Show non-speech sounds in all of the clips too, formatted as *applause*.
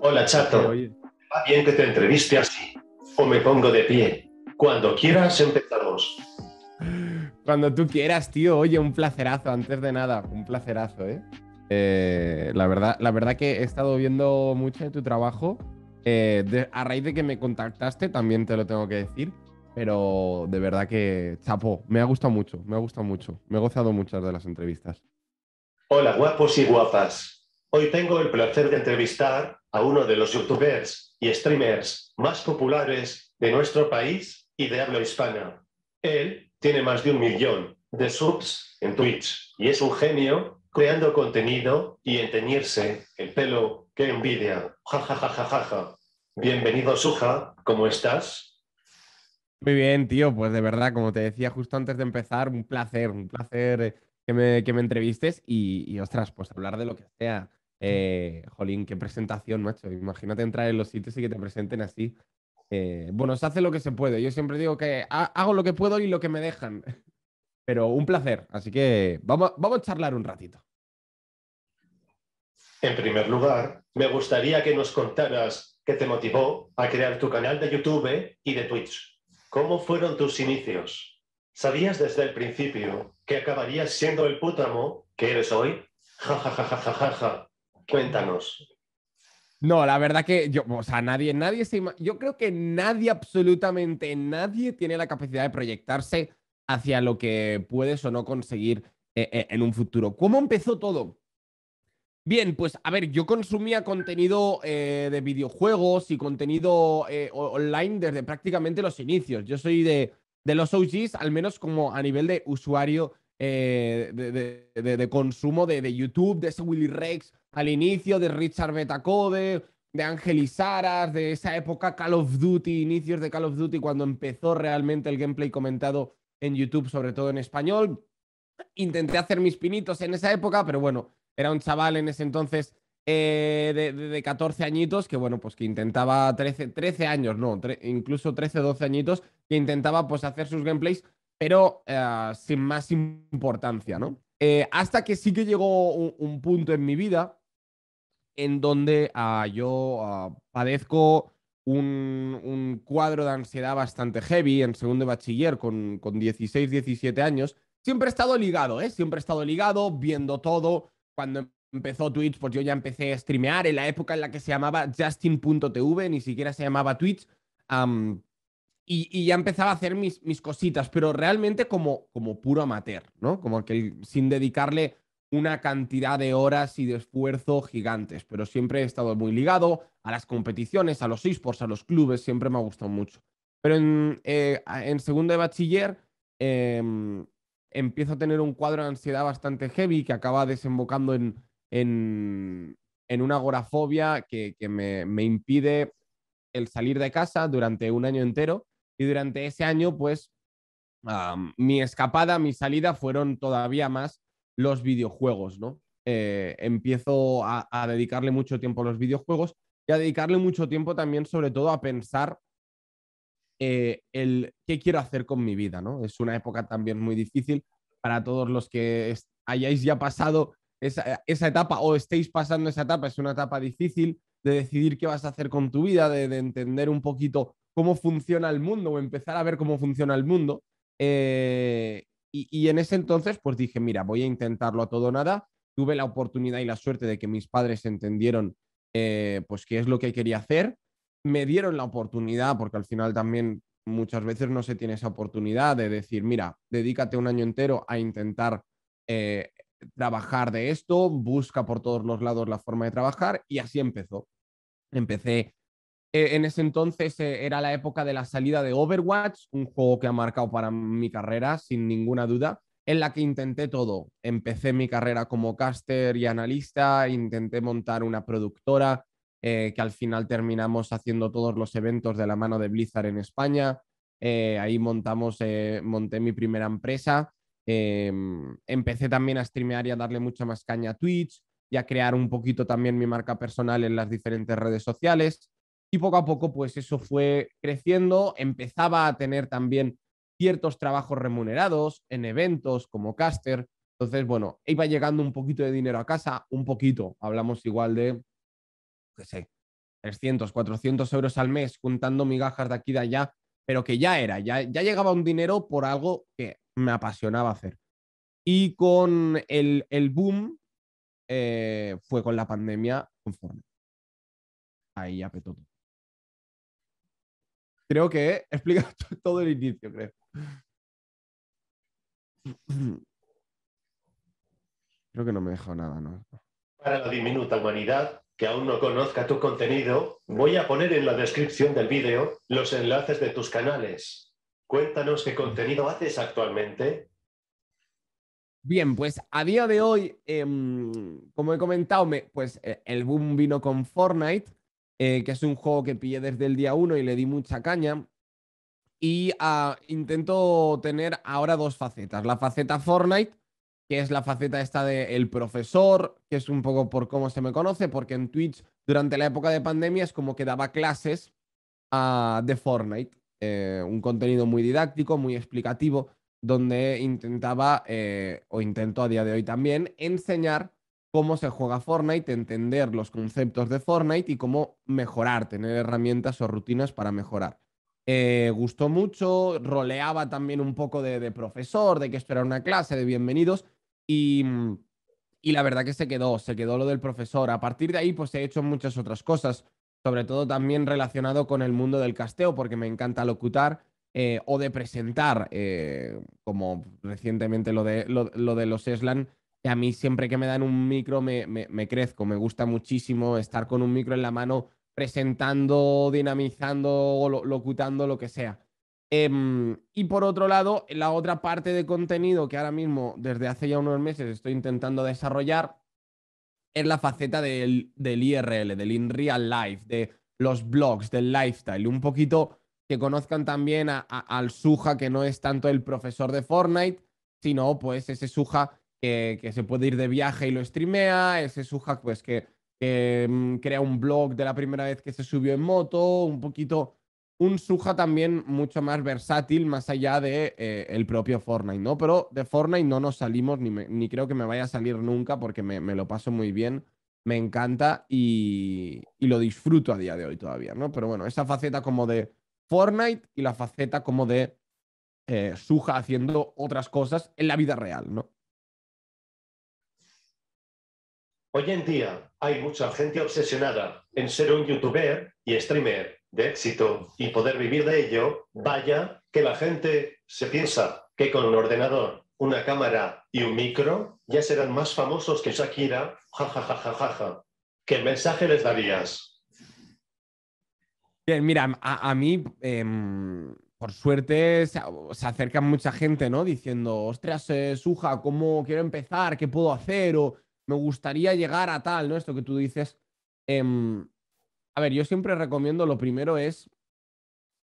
Hola, chato. Va bien que te entreviste así. O me pongo de pie. Cuando quieras, empezamos. Cuando tú quieras, tío. Oye, un placerazo, antes de nada. Un placerazo, ¿eh? eh la, verdad, la verdad que he estado viendo mucho de tu trabajo. Eh, a raíz de que me contactaste, también te lo tengo que decir. Pero de verdad que, chapo, me ha gustado mucho, me ha gustado mucho. Me he gozado muchas de las entrevistas. Hola, guapos y guapas. Hoy tengo el placer de entrevistar a uno de los youtubers y streamers más populares de nuestro país y de habla hispana. Él tiene más de un millón de subs en Twitch y es un genio creando contenido y en teñirse el pelo que envidia. Ja, ja, ja, ja, ja, Bienvenido, Suja. ¿Cómo estás? Muy bien, tío. Pues de verdad, como te decía justo antes de empezar, un placer, un placer eh, que me, entrevistes y, y, ostras, pues hablar de lo que sea eh, jolín, qué presentación, macho. Imagínate entrar en los sitios y que te presenten así. Eh, bueno, se hace lo que se puede. Yo siempre digo que hago lo que puedo y lo que me dejan. *laughs* Pero un placer. Así que vamos, vamos a charlar un ratito. En primer lugar, me gustaría que nos contaras qué te motivó a crear tu canal de YouTube y de Twitch. ¿Cómo fueron tus inicios? ¿Sabías desde el principio que acabarías siendo el putamo que eres hoy? Ja, ja, ja, ja, ja, ja. Cuéntanos. No, la verdad que yo, o sea, nadie, nadie se yo creo que nadie, absolutamente nadie, tiene la capacidad de proyectarse hacia lo que puedes o no conseguir eh, eh, en un futuro. ¿Cómo empezó todo? Bien, pues a ver, yo consumía contenido eh, de videojuegos y contenido online desde prácticamente los inicios. Yo soy de, los OGs, al menos como a nivel de usuario de, de, consumo de, YouTube, de ese Willy Rex, al inicio, de Richard Betacode, de Ángel Saras, de esa época Call of Duty, inicios de Call of Duty, cuando empezó realmente el gameplay comentado en YouTube, sobre todo en español. Intenté hacer mis pinitos en esa época, pero bueno, era un chaval en ese entonces eh, de, 14 añitos que, bueno, pues que intentaba 13, años, no, incluso 13, 12 añitos, que intentaba pues hacer sus gameplays, pero eh, sin más importancia, ¿no? Eh, hasta que sí que llegó un, punto en mi vida en donde ah, yo ah, padezco un, cuadro de ansiedad bastante heavy en segundo de bachiller con, 16, 17 años. Siempre he estado ligado, ¿eh? Siempre he estado ligado, viendo todo. Cuando empezó Twitch, pues yo ya empecé a streamear en la época en la que se llamaba Justin.tv, ni siquiera se llamaba Twitch y, ya empezaba a hacer mis, mis cositas, pero realmente como, como puro amateur, ¿no? Como que sin dedicarle una cantidad de horas y de esfuerzo gigantes, pero siempre he estado muy ligado a las competiciones, a los esports, a los clubes, siempre me ha gustado mucho. Pero en, eh, segundo de bachiller em, empiezo a tener un cuadro de ansiedad bastante heavy que acaba desembocando en, en, en una agorafobia que, que me, me, impide el salir de casa durante un año entero y durante ese año, pues, mi escapada, mi salida fueron todavía más los videojuegos, ¿no? Eh, empiezo a, dedicarle mucho tiempo a los videojuegos y a dedicarle mucho tiempo también, sobre todo, a pensar eh, el qué quiero hacer con mi vida, ¿no? Es una época también muy difícil para todos los que hayáis ya pasado esa, etapa o estéis pasando esa etapa, es una etapa difícil de decidir qué vas a hacer con tu vida, de entender un poquito cómo funciona el mundo o empezar a ver cómo funciona el mundo. Eh, y, en ese entonces, pues dije, mira, voy a intentarlo a todo nada. Tuve la oportunidad y la suerte de que mis padres entendieron eh, pues qué es lo que quería hacer. Me dieron la oportunidad, porque al final también muchas veces no se tiene esa oportunidad de decir, mira, dedícate un año entero a intentar eh, trabajar de esto, busca por todos los lados la forma de trabajar y así empezó. Empecé eh, en ese entonces eh, era la época de la salida de Overwatch, un juego que ha marcado para mi carrera, sin ninguna duda, en la que intenté todo. Empecé mi carrera como caster y analista, intenté montar una productora, eh, que al final terminamos haciendo todos los eventos de la mano de Blizzard en España. ahí montamos, monté mi primera empresa. Em, empecé también a streamear y a darle mucha más caña a Twitch y a crear un poquito también mi marca personal en las diferentes redes sociales y poco a poco pues eso fue creciendo, empezaba a tener también ciertos trabajos remunerados en eventos como caster, entonces bueno, iba llegando un poquito de dinero a casa, un poquito, hablamos igual de, qué sé, 300, 400 euros al mes juntando migajas de aquí y de allá, pero que ya era, ya, ya llegaba un dinero por algo que me apasionaba hacer. Y con el, boom eh, fue con la pandemia conforme. Ahí ya Creo que he explicado *laughs* todo el inicio, creo. *clears throat* Creo que no me dejó nada, ¿no? Para la diminuta humanidad que aún no conozca tu contenido, voy a poner en la descripción del vídeo los enlaces de tus canales. Cuéntanos qué contenido haces actualmente. Bien, pues a día de hoy, em, como he comentado, pues eh, el boom vino con Fortnite, eh, que es un juego que pillé desde el día 1 y le di mucha caña. Y ah, intento tener ahora dos facetas. La faceta Fortnite, que es la faceta esta de el profesor, que es un poco por cómo se me conoce, porque en Twitch durante la época de pandemia es como que daba clases ah, de Fortnite. Eh, un contenido muy didáctico, muy explicativo, donde intentaba, eh, o intento a día de hoy también, enseñar cómo se juega Fortnite, entender los conceptos de Fortnite y cómo mejorar, tener herramientas o rutinas para mejorar. Eh, gustó mucho, roleaba también un poco de, profesor, de que esto una clase, de bienvenidos, y, la verdad que se quedó, se quedó lo del profesor. A partir de ahí, pues he hecho muchas otras cosas, sobre todo también relacionado con el mundo del casteo, porque me encanta locutar eh, o de presentar, eh, como recientemente lo de, lo de los Eslan, a mí siempre que me dan un micro me, crezco, me gusta muchísimo estar con un micro en la mano presentando, dinamizando, locutando, lo que sea. Em, y por otro lado, la otra parte de contenido que ahora mismo, desde hace ya unos meses, estoy intentando desarrollar es la faceta del, IRL, del In Real Life, de los blogs, del lifestyle, un poquito que conozcan también al Suja, que no es tanto el profesor de Fortnite, sino pues ese Suja que, se puede ir de viaje y lo streamea, ese suja pues que, mm, crea un blog de la primera vez que se subió en moto, un poquito, un Suja también mucho más versátil más allá de eh, el propio Fortnite, ¿no? Pero de Fortnite no nos salimos ni, creo que me vaya a salir nunca porque me, lo paso muy bien. Me encanta y, lo disfruto a día de hoy todavía, ¿no? Pero bueno, esa faceta como de Fortnite y la faceta como de eh, Suja haciendo otras cosas en la vida real, ¿no? Hoy en día hay mucha gente obsesionada en ser un youtuber y streamer de éxito y poder vivir de ello. Vaya que la gente se piensa que con un ordenador, una cámara y un micro ya serán más famosos que Shakira. Ja, ja, ja, ¿Qué mensaje les darías? Bien, mira, a, mí... Em, por suerte se, acerca mucha gente, ¿no? Diciendo, ostras, eh, Suja, ¿cómo quiero empezar? ¿Qué puedo hacer? me gustaría llegar a tal, ¿no? Esto que tú dices. Em, a ver, yo siempre recomiendo, lo primero es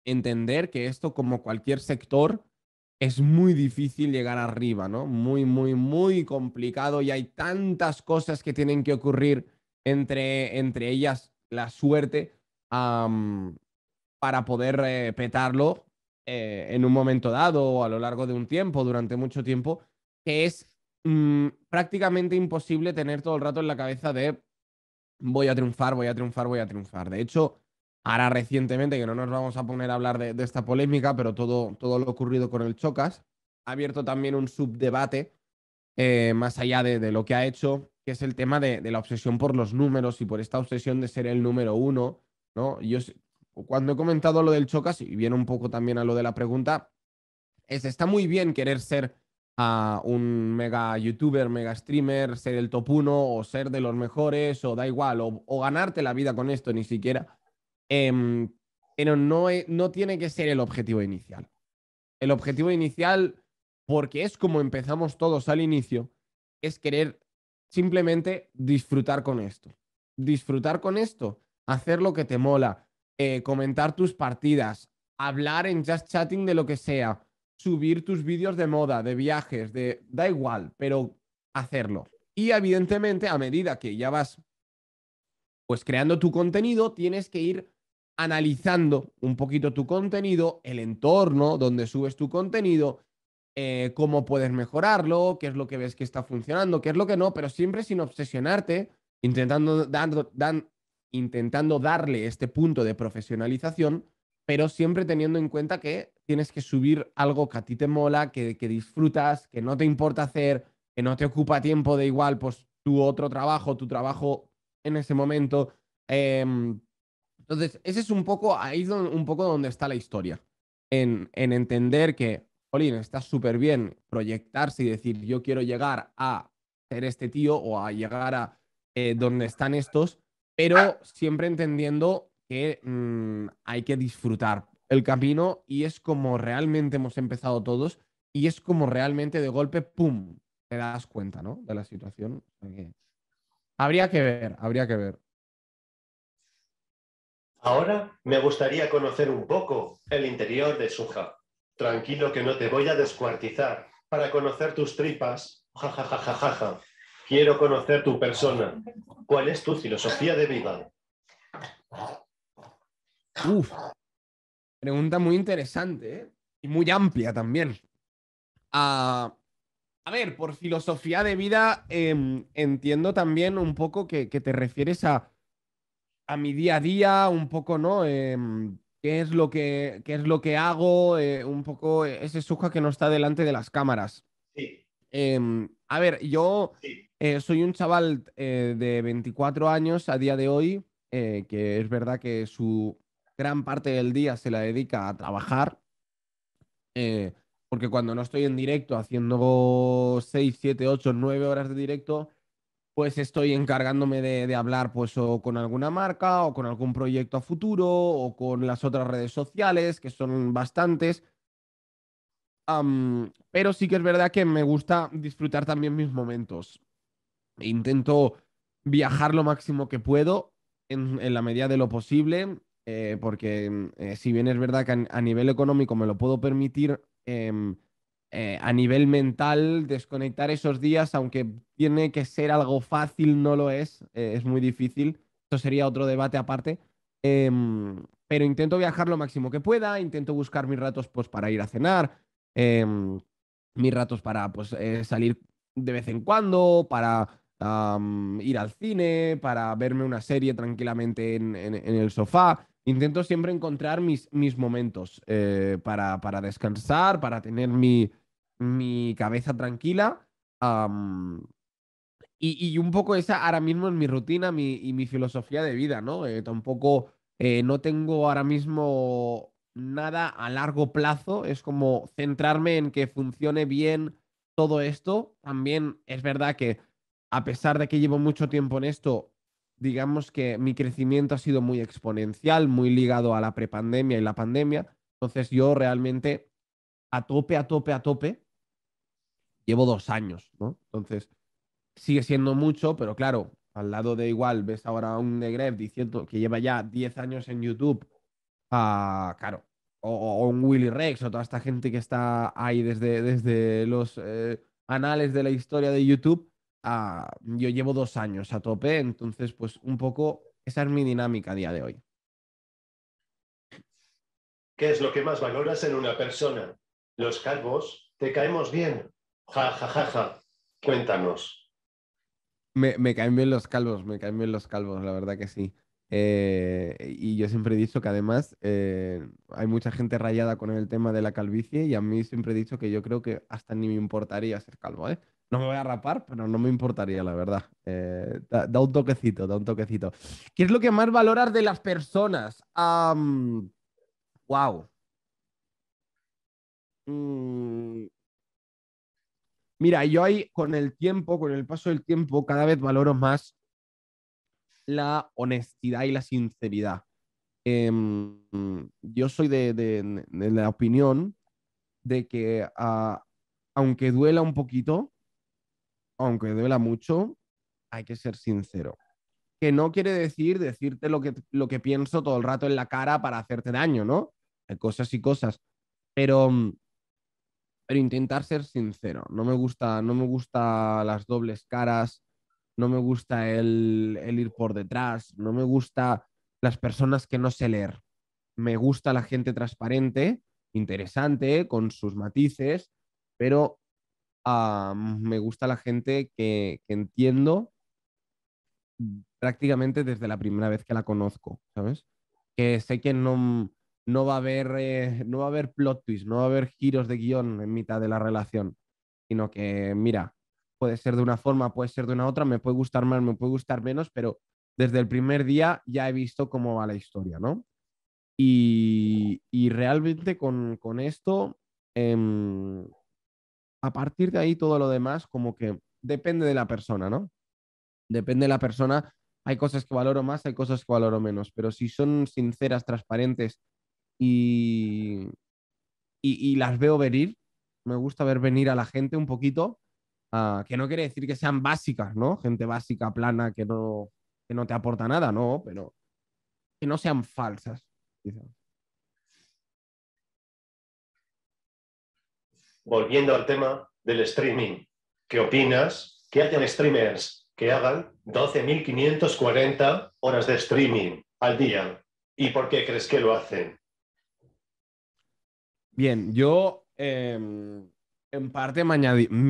entender que esto, como cualquier sector, es muy difícil llegar arriba, ¿no? Muy, muy, muy complicado y hay tantas cosas que tienen que ocurrir entre, entre ellas la suerte para poder eh, petarlo eh, en un momento dado o a lo largo de un tiempo, durante mucho tiempo, que es Mm, prácticamente imposible tener todo el rato en la cabeza de voy a triunfar, voy a triunfar, voy a triunfar. De hecho, ahora recientemente, que no nos vamos a poner a hablar de, esta polémica, pero todo, todo lo ocurrido con el Chocas, ha abierto también un subdebate eh, más allá de, lo que ha hecho, que es el tema de, la obsesión por los números y por esta obsesión de ser el número uno, ¿no? Yo cuando he comentado lo del Chocas, y viene un poco también a lo de la pregunta, es, está muy bien querer ser a un mega youtuber, mega streamer, ser el top uno o ser de los mejores o da igual, o, ganarte la vida con esto ni siquiera. Em, pero e, no, tiene que ser el objetivo inicial. El objetivo inicial, porque es como empezamos todos al inicio, es querer simplemente disfrutar con esto. Disfrutar con esto, hacer lo que te mola, eh, comentar tus partidas, hablar en just chatting de lo que sea, subir tus vídeos de moda, de viajes, de da igual, pero hacerlo. Y evidentemente, a medida que ya vas pues creando tu contenido, tienes que ir analizando un poquito tu contenido, el entorno donde subes tu contenido, eh, cómo puedes mejorarlo, qué es lo que ves que está funcionando, qué es lo que no, pero siempre sin obsesionarte, intentando, dando, intentando darle este punto de profesionalización pero siempre teniendo en cuenta que tienes que subir algo que a ti te mola, que, disfrutas, que no te importa hacer, que no te ocupa tiempo de igual, pues tu otro trabajo, tu trabajo en ese momento. Em, entonces, ese es un poco, ahí es un poco donde está la historia, en, en entender que, Olin, está súper bien proyectarse y decir, yo quiero llegar a ser este tío o a llegar a eh, donde están estos, pero siempre entendiendo que mm, hay que disfrutar el camino y es como realmente hemos empezado todos y es como realmente de golpe, ¡pum!, te das cuenta, ¿no? De la situación. Habría que ver, habría que ver. Ahora me gustaría conocer un poco el interior de Suja. Tranquilo que no te voy a descuartizar para conocer tus tripas. Ja, ja, Quiero conocer tu persona. ¿Cuál es tu filosofía de vida? Uf, pregunta muy interesante ¿eh? y muy amplia también. Ah, a ver, por filosofía de vida em, entiendo también un poco que, te refieres a, a, mi día a día, un poco, ¿no? Em, ¿qué, es lo que, es lo que hago? Eh, un poco ese suja que no está delante de las cámaras. Sí. Em, a ver, yo eh, soy un chaval de 24 años a día de hoy, que es verdad que su gran parte del día se la dedica a trabajar, eh, porque cuando no estoy en directo haciendo 6, 7, 8, 9 horas de directo, pues estoy encargándome de, hablar pues o con alguna marca o con algún proyecto a futuro o con las otras redes sociales, que son bastantes. pero sí que es verdad que me gusta disfrutar también mis momentos. Intento viajar lo máximo que puedo en, en la medida de lo posible. Eh, porque mm, eh, si bien es verdad que a, nivel económico me lo puedo permitir, em, eh, a nivel mental desconectar esos días, aunque tiene que ser algo fácil, no lo es, es muy difícil. Esto sería otro debate aparte. Em, pero intento viajar lo máximo que pueda, intento buscar mis ratos pues, para ir a cenar, em, mis ratos para pues, salir de vez en cuando, para ir al cine, para verme una serie tranquilamente en el sofá intento siempre encontrar mis, mis momentos eh, para, para, descansar, para tener mi, cabeza tranquila. y, un poco esa ahora mismo es mi rutina y mi filosofía de vida, ¿no? Eh, tampoco eh, no tengo ahora mismo nada a largo plazo, es como centrarme en que funcione bien todo esto. También es verdad que a pesar de que llevo mucho tiempo en esto, digamos que mi crecimiento ha sido muy exponencial, muy ligado a la prepandemia y la pandemia. Entonces yo realmente a tope, a tope, a tope, llevo dos años, ¿no? Entonces sigue siendo mucho, pero claro, al lado de igual, ves ahora a un Negrev diciendo que lleva ya 10 años en YouTube, ah, claro, o, un Willy Rex o toda esta gente que está ahí desde, desde los eh, anales de la historia de YouTube, yo llevo dos años a tope, entonces pues un poco esa es mi dinámica a día de hoy. ¿Qué es lo que más valoras en una persona? Los calvos, te caemos bien. Ja, ja, ja, ja. Cuéntanos. Me, caen bien los calvos, me caen bien los calvos, la verdad que sí. Eh, y yo siempre he dicho que además eh, hay mucha gente rayada con el tema de la calvicie y a mí siempre he dicho que yo creo que hasta ni me importaría ser calvo, ¿eh? No me voy a rapar, pero no me importaría, la verdad. Eh, da, un toquecito, da un toquecito. ¿Qué es lo que más valoras de las personas? wow. Mm. Mira, yo ahí con el tiempo, con el paso del tiempo, cada vez valoro más la honestidad y la sinceridad. Em, yo soy de, la opinión de que ah, aunque duela un poquito, aunque duela mucho, hay que ser sincero. Que no quiere decir decirte lo que, lo que pienso todo el rato en la cara para hacerte daño, ¿no? Hay cosas y cosas. Pero, mm, pero intentar ser sincero. No me gusta, no me gusta las dobles caras, no me gusta el, el ir por detrás, no me gusta las personas que no sé leer. Me gusta la gente transparente, interesante, con sus matices, pero me gusta la gente que, entiendo prácticamente desde la primera vez que la conozco, ¿sabes? Que sé que no, no, va a haber, eh, no va a haber plot twist, no va a haber giros de guión en mitad de la relación, sino que, mira, puede ser de una forma, puede ser de una otra, me puede gustar más, me puede gustar menos, pero desde el primer día ya he visto cómo va la historia, ¿no? Y, realmente con, esto em, a partir de ahí todo lo demás como que depende de la persona, ¿no? Depende de la persona. Hay cosas que valoro más, hay cosas que valoro menos, pero si son sinceras, transparentes y, y, las veo venir, me gusta ver venir a la gente un poquito, ah, que no quiere decir que sean básicas, ¿no? Gente básica, plana, que no, que no te aporta nada, ¿no? Pero que no sean falsas, volviendo al tema del streaming, ¿qué opinas? ¿Qué hacen streamers que hagan 12.540 horas de streaming al día? ¿Y por qué crees que lo hacen? Bien, yo em, en parte me,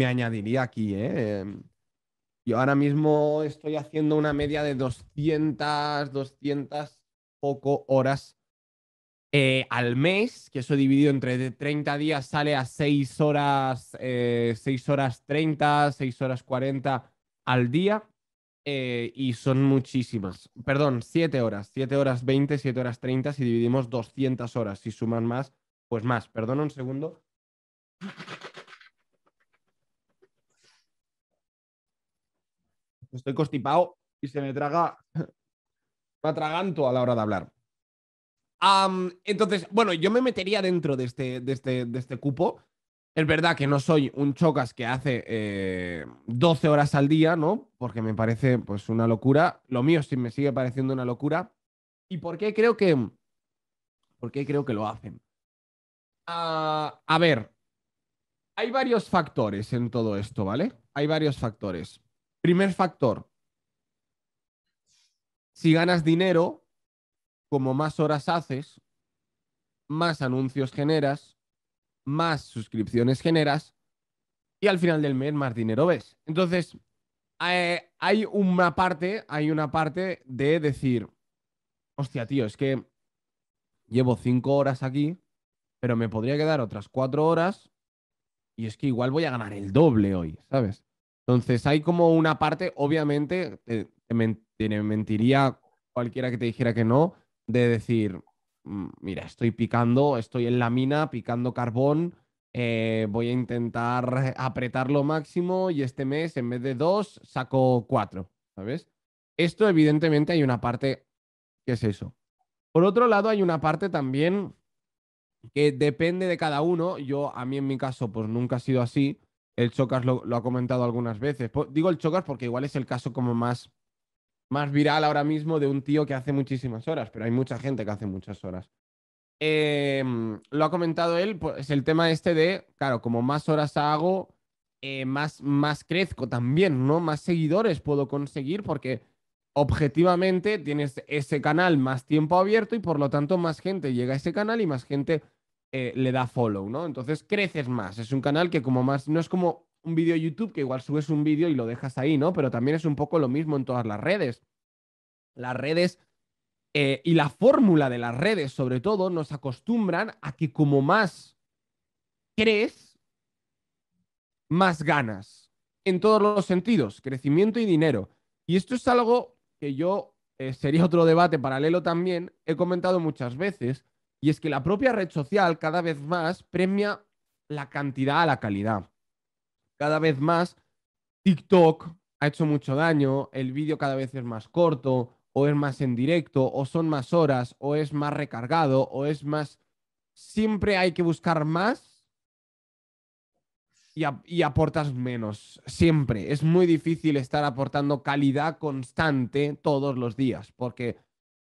añadiría aquí. ¿eh? Em, yo ahora mismo estoy haciendo una media de 200, 200 poco horas eh, al mes, que eso dividido entre 30 días sale a 6 horas, 6 eh, horas 30, 6 horas 40 al día. Eh, y son muchísimas. Perdón, 7 horas, 7 horas 20, 7 horas 30, si dividimos 200 horas, si suman más, pues más. Perdón un segundo. Estoy constipado y se me traga, *laughs* me atraganto a la hora de hablar entonces, bueno, yo me metería dentro de este, de este, de este cupo. Es verdad que no soy un chocas que hace 12 eh, horas al día, ¿no? Porque me parece pues una locura. Lo mío sí me sigue pareciendo una locura. ¿Y por qué creo que, por qué creo que lo hacen? Ah, a ver, hay varios factores en todo esto, ¿vale? Hay varios factores. Primer factor, si ganas dinero, como más horas haces, más anuncios generas, más suscripciones generas y al final del mes más dinero ves. Entonces, eh, hay una parte, hay una parte de decir, hostia, tío, es que llevo cinco horas aquí, pero me podría quedar otras cuatro horas y es que igual voy a ganar el doble hoy, ¿sabes? Entonces hay como una parte, obviamente, eh, te, mentiría cualquiera que te dijera que no, de decir, mm, mira, estoy picando, estoy en la mina, picando carbón, eh, voy a intentar apretar lo máximo y este mes en vez de dos saco cuatro, ¿sabes? Esto evidentemente hay una parte que es eso. Por otro lado, hay una parte también que depende de cada uno. Yo, a mí en mi caso, pues nunca ha sido así. El Chocas lo, lo ha comentado algunas veces. Digo el Chocas porque igual es el caso como más más viral ahora mismo de un tío que hace muchísimas horas, pero hay mucha gente que hace muchas horas. Em, lo ha comentado él, pues el tema este de, claro, como más horas hago, eh, más, más crezco también, ¿no? Más seguidores puedo conseguir porque objetivamente tienes ese canal más tiempo abierto y por lo tanto más gente llega a ese canal y más gente eh, le da follow, ¿no? Entonces creces más. Es un canal que como más, no es como un vídeo YouTube, que igual subes un vídeo y lo dejas ahí, ¿no? Pero también es un poco lo mismo en todas las redes. Las redes eh, y la fórmula de las redes, sobre todo, nos acostumbran a que como más crees, más ganas. En todos los sentidos, crecimiento y dinero. Y esto es algo que yo, eh, sería otro debate paralelo también, he comentado muchas veces, y es que la propia red social cada vez más premia la cantidad a la calidad cada vez más TikTok ha hecho mucho daño, el vídeo cada vez es más corto, o es más en directo, o son más horas, o es más recargado, o es más... Siempre hay que buscar más y, aportas menos, siempre. Es muy difícil estar aportando calidad constante todos los días, porque,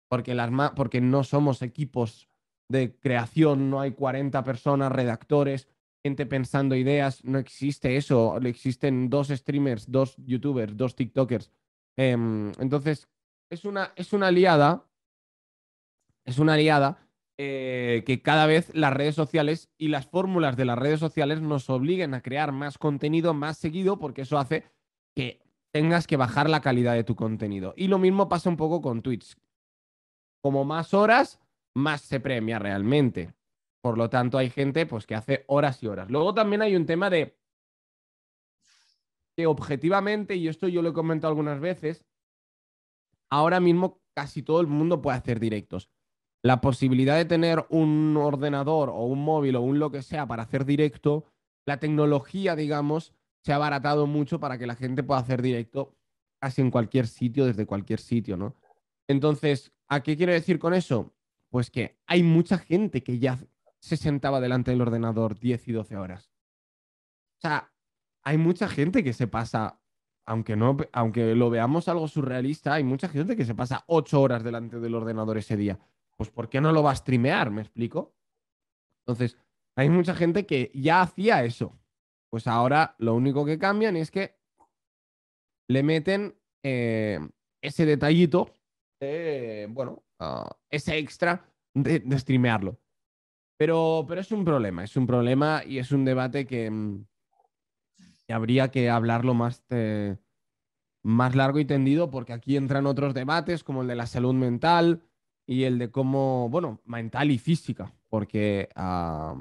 porque, porque no somos equipos de creación, no hay 40 personas, redactores, gente pensando ideas, no existe eso, existen dos streamers, dos youtubers, dos TikTokers. Em, entonces, es una, es una aliada, es una aliada eh, que cada vez las redes sociales y las fórmulas de las redes sociales nos obliguen a crear más contenido más seguido porque eso hace que tengas que bajar la calidad de tu contenido. Y lo mismo pasa un poco con Twitch. Como más horas, más se premia realmente. Por lo tanto, hay gente pues, que hace horas y horas. Luego también hay un tema de que objetivamente, y esto yo lo he comentado algunas veces, ahora mismo casi todo el mundo puede hacer directos. La posibilidad de tener un ordenador o un móvil o un lo que sea para hacer directo, la tecnología, digamos, se ha abaratado mucho para que la gente pueda hacer directo casi en cualquier sitio, desde cualquier sitio, ¿no? Entonces, ¿a qué quiero decir con eso? Pues que hay mucha gente que ya se sentaba delante del ordenador 10 y 12 horas. O sea, hay mucha gente que se pasa, aunque, no, aunque lo veamos algo surrealista, hay mucha gente que se pasa 8 horas delante del ordenador ese día. Pues ¿por qué no lo va a streamear? ¿Me explico? Entonces, hay mucha gente que ya hacía eso. Pues ahora lo único que cambian es que le meten eh, ese detallito, bueno, ah, ese extra de, de streamearlo. Pero, es un problema, es un problema y es un debate que, mm, habría que hablarlo más, eh, más largo y tendido porque aquí entran otros debates como el de la salud mental y el de cómo, bueno, mental y física, porque ah,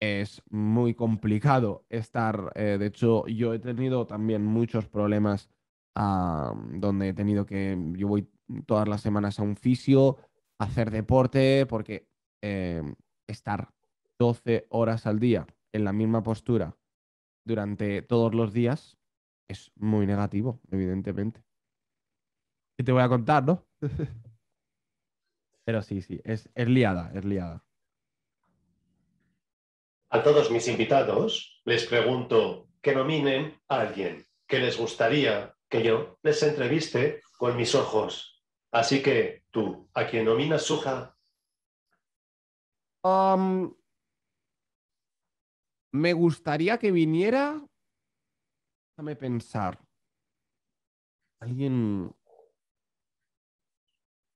es muy complicado estar, eh, de hecho yo he tenido también muchos problemas ah, donde he tenido que, yo voy todas las semanas a un fisio, a hacer deporte, porque... Eh, estar 12 horas al día en la misma postura durante todos los días es muy negativo, evidentemente. Y te voy a contar, no? *laughs* Pero sí, sí, es, es liada, es liada. A todos mis invitados les pregunto que nominen a alguien que les gustaría que yo les entreviste con mis ojos. Así que tú, a quien nominas Suja, me gustaría que viniera. Déjame pensar. Alguien.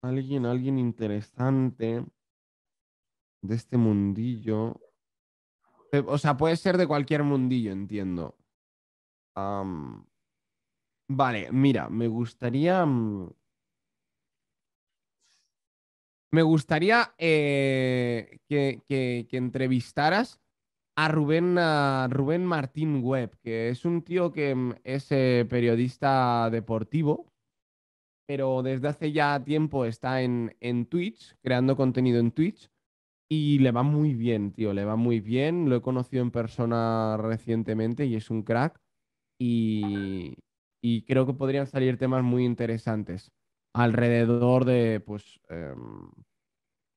Alguien, alguien interesante de este mundillo. Eh, o sea, puede ser de cualquier mundillo, entiendo. vale, mira, me gustaría. Mm, me gustaría eh, que, entrevistaras a Rubén, Rubén Martín Webb, que es un tío que mm, es eh, periodista deportivo, pero desde hace ya tiempo está en, en Twitch, creando contenido en Twitch. Y le va muy bien, tío, le va muy bien. Lo he conocido en persona recientemente y es un crack. y creo que podrían salir temas muy interesantes alrededor de, pues, em,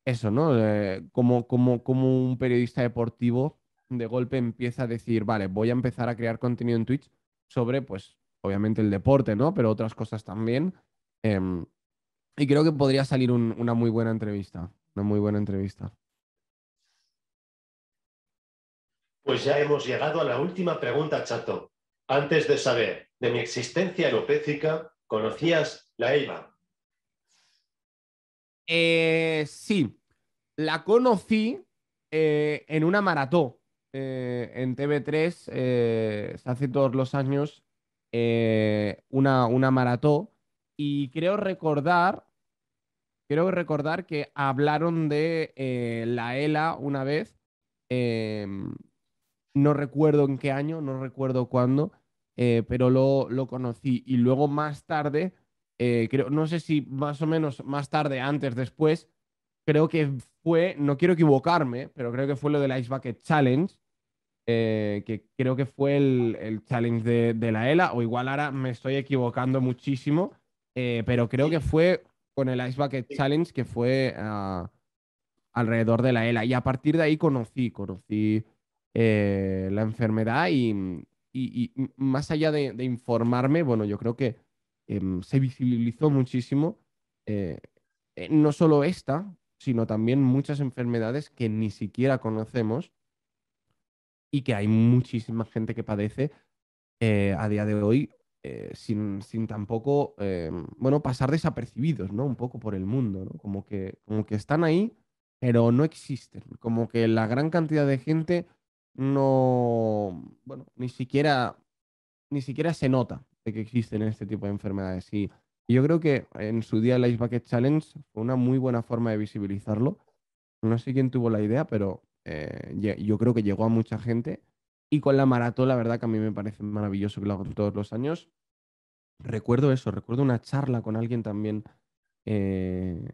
eso, ¿no? como, como, un periodista deportivo de golpe empieza a decir, vale, voy a empezar a crear contenido en Twitch sobre, pues, obviamente el deporte, ¿no? Pero otras cosas también. Em, y creo que podría salir una muy buena entrevista, una muy buena entrevista. Pues ya hemos llegado a la última pregunta, Chato. Antes de saber de mi existencia alopécica, ¿conocías la Eva? Eh, sí, la conocí eh, en una maratón eh, en TV3, se hace todos los años una, una maratón y creo recordar, creo recordar que hablaron de la ELA una vez, em, no recuerdo en qué año, no recuerdo cuándo, pero lo, lo conocí y luego más tarde eh, no sé si más o menos más tarde, antes, después, creo que fue, no quiero equivocarme, pero creo que fue lo del Ice Bucket Challenge, eh, que creo que fue el, challenge de, la ELA, o igual ahora me estoy equivocando muchísimo, eh, pero creo que fue con el Ice Bucket Challenge que fue ah, alrededor de la ELA. Y a partir de ahí conocí, conocí la enfermedad y, más allá de informarme, bueno, yo creo que Em, se visibilizó muchísimo eh, eh, no solo esta, sino también muchas enfermedades que ni siquiera conocemos y que hay muchísima gente que padece eh, a día de hoy sin, tampoco, bueno, pasar desapercibidos, ¿no? Un poco por el mundo, Como que, como que están ahí, pero no existen. Como que la gran cantidad de gente no, bueno, ni siquiera, ni siquiera se nota que existen este tipo de enfermedades. Y yo creo que en su día el Ice Bucket Challenge fue una muy buena forma de visibilizarlo. No sé quién tuvo la idea, pero eh, yo creo que llegó a mucha gente. Y con la maratón, la verdad que a mí me parece maravilloso que lo hago todos los años. Recuerdo eso, recuerdo una charla con alguien también eh,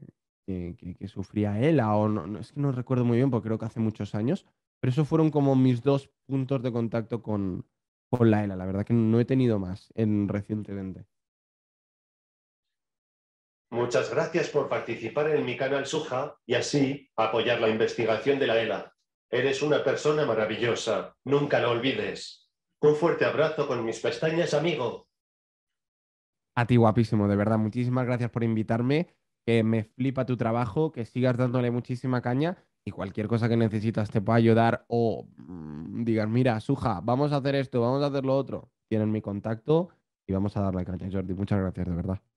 que, sufría él, o no, es que no recuerdo muy bien porque creo que hace muchos años, pero eso fueron como mis dos puntos de contacto con, con la ELA. La verdad que no he tenido más en recientemente. Muchas gracias por participar en mi canal Suja y así apoyar la investigación de la ELA. Eres una persona maravillosa, nunca lo olvides. Un fuerte abrazo con mis pestañas, amigo. A ti guapísimo, de verdad, muchísimas gracias por invitarme, que me flipa tu trabajo, que sigas dándole muchísima caña y cualquier cosa que necesitas te pueda ayudar o mm, digas, mira, Suja, vamos a hacer esto, vamos a hacer lo otro, tienen mi contacto y vamos a darle caña, Jordi. Muchas gracias, de verdad.